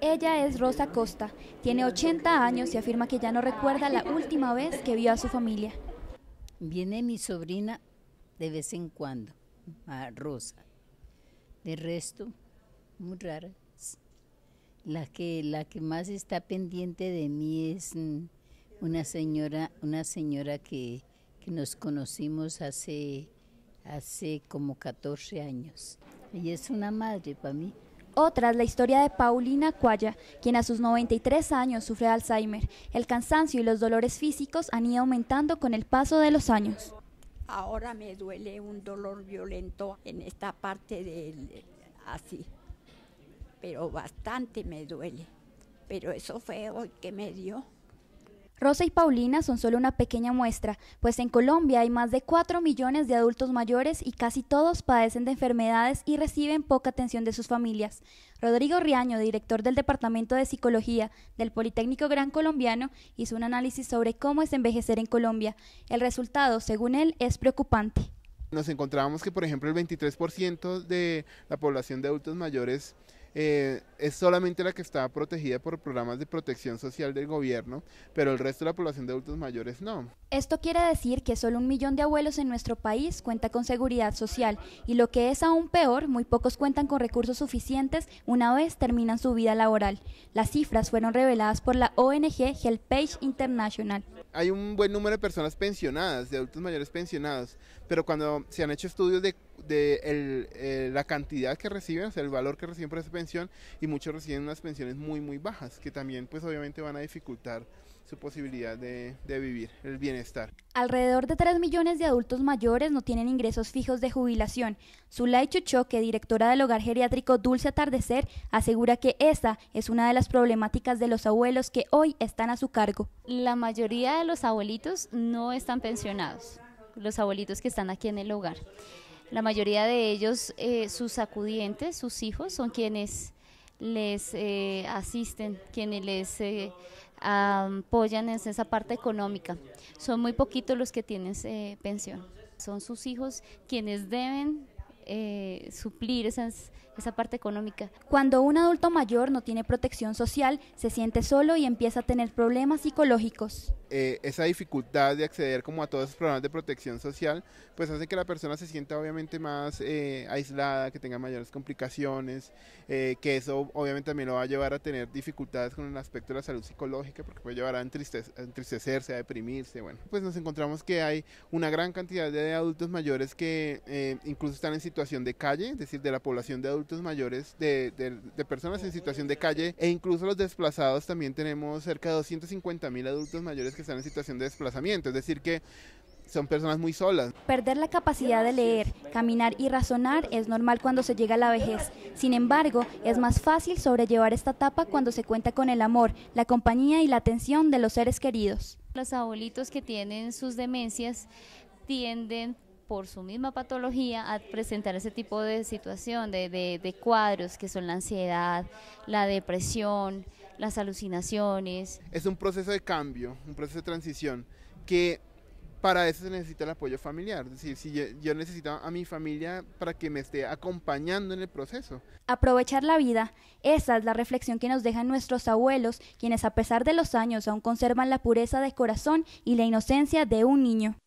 Ella es Rosa Costa, tiene 80 años y afirma que ya no recuerda la última vez que vio a su familia. Viene mi sobrina de vez en cuando, a Rosa. De resto, muy rara. La que, más está pendiente de mí es mm, una señora, una señora que, nos conocimos hace, hace como 14 años. Y es una madre para mí. Otras la historia de Paulina Cuaya, quien a sus 93 años sufre de Alzheimer. El cansancio y los dolores físicos han ido aumentando con el paso de los años. Ahora me duele un dolor violento en esta parte del así, pero bastante me duele. Pero eso fue hoy que me dio. Rosa y Paulina son solo una pequeña muestra, pues en Colombia hay más de 4 millones de adultos mayores y casi todos padecen de enfermedades y reciben poca atención de sus familias. Rodrigo Riaño, director del Departamento de Psicología del Politécnico Gran Colombiano, hizo un análisis sobre cómo es envejecer en Colombia. El resultado, según él, es preocupante. Nos encontramos que, por ejemplo, el 23% de la población de adultos mayores eh, es solamente la que está protegida por programas de protección social del gobierno, pero el resto de la población de adultos mayores no. Esto quiere decir que solo un millón de abuelos en nuestro país cuenta con seguridad social y lo que es aún peor, muy pocos cuentan con recursos suficientes una vez terminan su vida laboral. Las cifras fueron reveladas por la ONG Helpage International. Hay un buen número de personas pensionadas, de adultos mayores pensionados, pero cuando se han hecho estudios de de eh, la cantidad que reciben, o sea, el valor que reciben por esa pensión, y muchos reciben unas pensiones muy, muy bajas, que también pues obviamente van a dificultar su posibilidad de, vivir, el bienestar. Alrededor de 3 millones de adultos mayores no tienen ingresos fijos de jubilación. Zulay Chuchoque, directora del hogar geriátrico Dulce Atardecer, asegura que esa es una de las problemáticas de los abuelos que hoy están a su cargo. La mayoría de los abuelitos no están pensionados, los abuelitos que están aquí en el hogar. La mayoría de ellos, eh, sus acudientes, sus hijos, son quienes les eh, asisten, quienes les eh, apoyan en esa parte económica. Son muy poquitos los que tienen pensión. Son sus hijos quienes deben eh, suplir esa esa parte económica. Cuando un adulto mayor no tiene protección social, se siente solo y empieza a tener problemas psicológicos. Eh, esa dificultad de acceder como a todos los programas de protección social, pues hace que la persona se sienta obviamente más eh, aislada, que tenga mayores complicaciones, que eso obviamente también lo va a llevar a tener dificultades con el aspecto de la salud psicológica, porque puede llevar a, a entristecerse, a deprimirse, bueno. Pues nos encontramos que hay una gran cantidad de adultos mayores que incluso están en situaciones de calle, es decir, de la población de adultos mayores, de, de personas en situación de calle e incluso los desplazados también tenemos cerca de 250 mil adultos mayores que están en situación de desplazamiento, es decir que son personas muy solas. Perder la capacidad de leer, caminar y razonar es normal cuando se llega a la vejez. Sin embargo, es más fácil sobrellevar esta etapa cuando se cuenta con el amor, la compañía y la atención de los seres queridos. Los abuelitos que tienen sus demencias tienden por su misma patología a presentar ese tipo de situación, de, cuadros que son la ansiedad, la depresión, las alucinaciones. Es un proceso de cambio, un proceso de transición, que para eso se necesita el apoyo familiar. Es decir, si yo, necesito a mi familia para que me esté acompañando en el proceso. Aprovechar la vida, esa es la reflexión que nos dejan nuestros abuelos, quienes a pesar de los años aún conservan la pureza de corazón y la inocencia de un niño.